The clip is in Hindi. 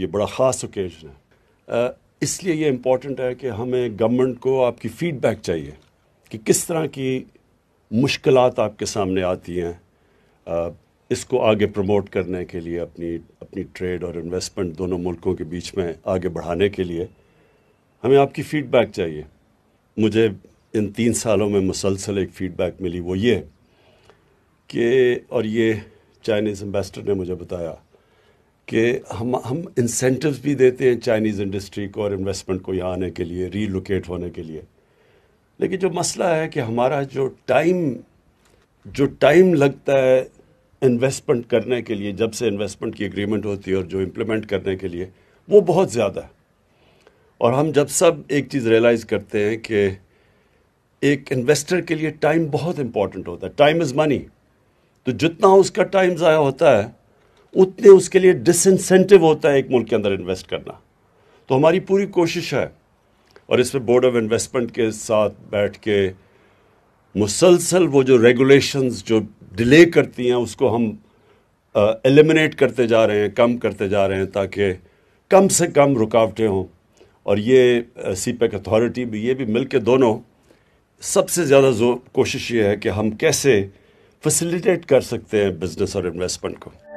ये बड़ा ख़ास ओकेजन है इसलिए ये इम्पोर्टेंट है कि हमें गवर्नमेंट को आपकी फ़ीडबैक चाहिए कि किस तरह की मुश्किल आपके सामने आती हैं इसको आगे प्रमोट करने के लिए अपनी अपनी ट्रेड और इन्वेस्टमेंट दोनों मुल्कों के बीच में आगे बढ़ाने के लिए हमें आपकी फ़ीडबैक चाहिए मुझे इन तीन सालों में मुसलसल एक फ़ीडबैक मिली वो ये कि और ये चाइनीज़ एम्बेसडर ने मुझे बताया कि हम हम इंसेंटिव भी देते हैं चाइनीज़ इंडस्ट्री को और इन्वेस्टमेंट को यहाँ आने के लिए रीलोकेट होने के लिए लेकिन जो मसला है कि हमारा जो टाइम जो टाइम लगता है इन्वेस्टमेंट करने के लिए जब से इन्वेस्टमेंट की एग्रीमेंट होती है और जो इम्प्लीमेंट करने के लिए वो बहुत ज़्यादा है और हम जब सब एक चीज़ रियलाइज़ करते हैं कि एक इन्वेस्टर के लिए टाइम बहुत इम्पॉर्टेंट होता है टाइम इज़ मनी तो जितना उसका टाइम ज़ाया होता है उतने उसके लिए डिसइंसेंटिव होता है एक मुल्क के अंदर इन्वेस्ट करना तो हमारी पूरी कोशिश है और इस पर बोर्ड ऑफ इन्वेस्टमेंट के साथ बैठ के मुसलसल वो जो रेगुलेशंस जो डिले करती हैं उसको हम एलिमिनेट करते जा रहे हैं कम करते जा रहे हैं ताकि कम से कम रुकावटें हों और ये सी पैक अथॉरिटी भी ये भी मिल के दोनों सबसे ज़्यादा कोशिश ये है कि हम कैसे फैसिलिटेट कर सकते हैं बिज़नेस और इन्वेस्टमेंट को